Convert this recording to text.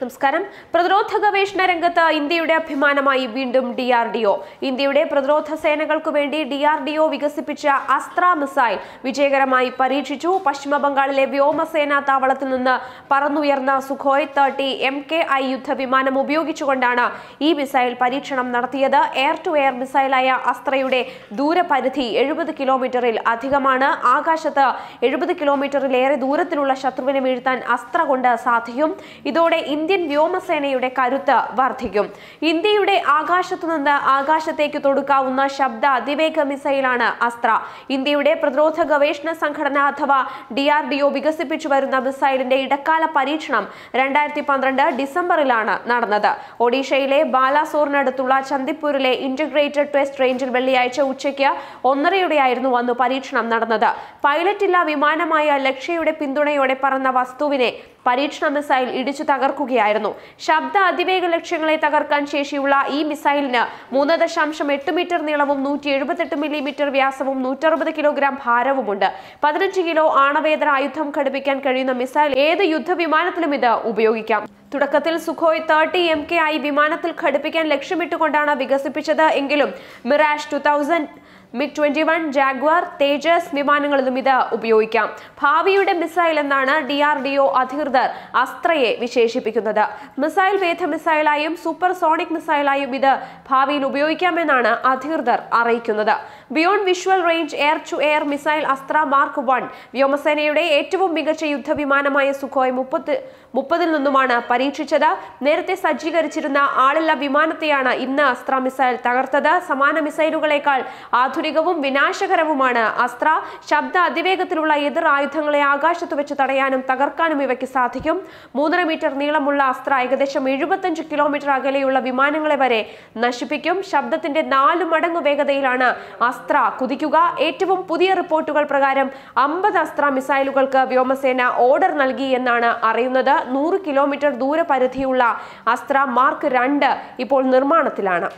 നമസ്കാരം പ്രതിരോധ ഗവേഷണ രംഗത്ത് ഇന്ത്യയുടെ അഭിമാനമായി വീണ്ടും ഡി ആർ ഡി ഒ ഇന്ത്യയുടെ പ്രതിരോധ സേനകൾക്കു വേണ്ടി ഡി ആർ ഡി ഒ വികസിപ്പിച്ച അസ്ത്ര മിസൈൽ വിജയകരമായി പരീക്ഷിച്ചു പശ്ചിമ ബംഗാളിലെ വ്യോമസേനാ താവളത്തിൽ നിന്ന് പറന്നുയർന്ന Sukhoi thirty M K I യുദ്ധവിമാനം ഉപയോഗിച്ചുകൊണ്ടാണ് ഈ മിസൈൽ പരീക്ഷണം നടത്തിയത് എയർ ടു എയർ മിസൈലായ അസ്ത്രയുടെ ദൂരപരിധി എഴുപത് കിലോമീറ്ററിൽ അധികമാണ് ആകാശത്ത് എഴുപത് കിലോമീറ്ററിലേറെ ദൂരത്തിലുള്ള ശത്രുവിനെ വീഴ്ത്താൻ അസ്ത്ര കൊണ്ട് സാധിക്കും ഇതോടെ ഇന്ത്യ ഇന്ത്യൻ വ്യോമസേനയുടെ കരുത്ത് വർദ്ധിക്കും ഇന്ത്യയുടെ ആകാശത്തുനിന്ന് ആകാശത്തേക്ക് തൊടുക്കാവുന്ന ശബ്ദ അതിവേഗ മിസൈലാണ് അസ്ത്ര ഇന്ത്യയുടെ പ്രതിരോധ ഗവേഷണ സംഘടന അഥവാ ഡി ആർ വികസിപ്പിച്ചു വരുന്ന മിസൈലിന്റെ ഇടക്കാല പരീക്ഷണം രണ്ടായിരത്തി പന്ത്രണ്ട് ഡിസംബറിലാണ് നടന്നത് ഒഡീഷയിലെ ബാലാസോറിനടുത്തുള്ള ചന്ദിപ്പൂരിലെ ഇന്റഗ്രേറ്റഡ് ടെസ്റ്റ് റേഞ്ചിൽ വെള്ളിയാഴ്ച ഉച്ചയ്ക്ക് ഒന്നരയോടെയായിരുന്നു അന്ന് പരീക്ഷണം നടന്നത് പൈലറ്റ് വിമാനമായ ലക്ഷ്യയുടെ പിന്തുണയോടെ പറന്ന വസ്തുവിനെ പരീക്ഷണ മിസൈൽ ഇടിച്ചു തകർക്കുകയായിരുന്നു ശബ്ദ അതിവേഗ ലക്ഷ്യങ്ങളെ തകർക്കാൻ ശേഷിയുള്ള ഈ മിസൈലിന് മൂന്ന് ദശാംശം എട്ട് മീറ്റർ നീളവും നൂറ്റി എഴുപത്തെട്ട് മില്ലിമീറ്റർ വ്യാസവും നൂറ്ററുപത് കിലോഗ്രാം ഭാരവുമുണ്ട് പതിനഞ്ച് കിലോ ആണവേതര ആയുധം ഘടിപ്പിക്കാൻ കഴിയുന്ന മിസൈൽ ഏത് യുദ്ധവിമാനത്തിലും ഇത് ഉപയോഗിക്കാം തുടക്കത്തിൽ സുഖോയ് തേർട്ടി എം കെ ആയി വിമാനത്തിൽ ഘടിപ്പിക്കാൻ ലക്ഷ്യമിട്ടുകൊണ്ടാണ് വികസിപ്പിച്ചത് എങ്കിലും Mirage two thousand MiG twenty one Jaguar Tejas വിമാനങ്ങളിലും ഇത് ഉപയോഗിക്കാം ഭാവിയുടെ മിസൈൽ എന്നാണ് ഡി ആർ ഡി ഒ അധികൃതർ അസ്ത്രയെ വിശേഷിപ്പിക്കുന്നത് മിസൈൽ വേധ മിസൈലായും സൂപ്പർ സോണിക് മിസൈലായും ഇത് ഭാവിയിൽ ഉപയോഗിക്കാമെന്നാണ് അധികൃതർ അറിയിക്കുന്നത് beyond visual range air to air missile Astra mark one വ്യോമസേനയുടെ ഏറ്റവും മികച്ച യുദ്ധവിമാനമായ സുഖോയ് മുപ്പത്തി മുപ്പതിൽ നിന്നുമാണ് പരീക്ഷിച്ചത് നേരത്തെ സജ്ജീകരിച്ചിരുന്ന ആളില്ല വിമാനത്തെയാണ് ഇന്ന് അസ്ത്ര മിസൈൽ തകർത്തത് സമാന മിസൈലുകളേക്കാൾ ആധുനികവും വിനാശകരവുമാണ് അസ്ത്ര ശബ്ദ അതിവേഗത്തിലുള്ള എതിർ ആയുധങ്ങളെ ആകാശത്ത് വെച്ച് തടയാനും തകർക്കാനും ഇവയ്ക്ക് സാധിക്കും മൂന്നര മീറ്റർ നീളമുള്ള അസ്ത്ര ഏകദേശം എഴുപത്തഞ്ച് കിലോമീറ്റർ അകലെയുള്ള വിമാനങ്ങളെ വരെ നശിപ്പിക്കും ശബ്ദത്തിന്റെ നാലു മടങ്ങ് വേഗതയിലാണ് അസ്ത്ര അസ്ത്ര കുതിക്കുക ഏറ്റവും പുതിയ റിപ്പോർട്ടുകൾ പ്രകാരം അമ്പത് അസ്ത്ര മിസൈലുകൾക്ക് വ്യോമസേന ഓർഡർ നൽകി എന്നാണ് അറിയുന്നത് നൂറ് കിലോമീറ്റർ ദൂരപരിധിയുള്ള അസ്ത്ര മാർക്ക് രണ്ട് ഇപ്പോൾ നിർമ്മാണത്തിലാണ്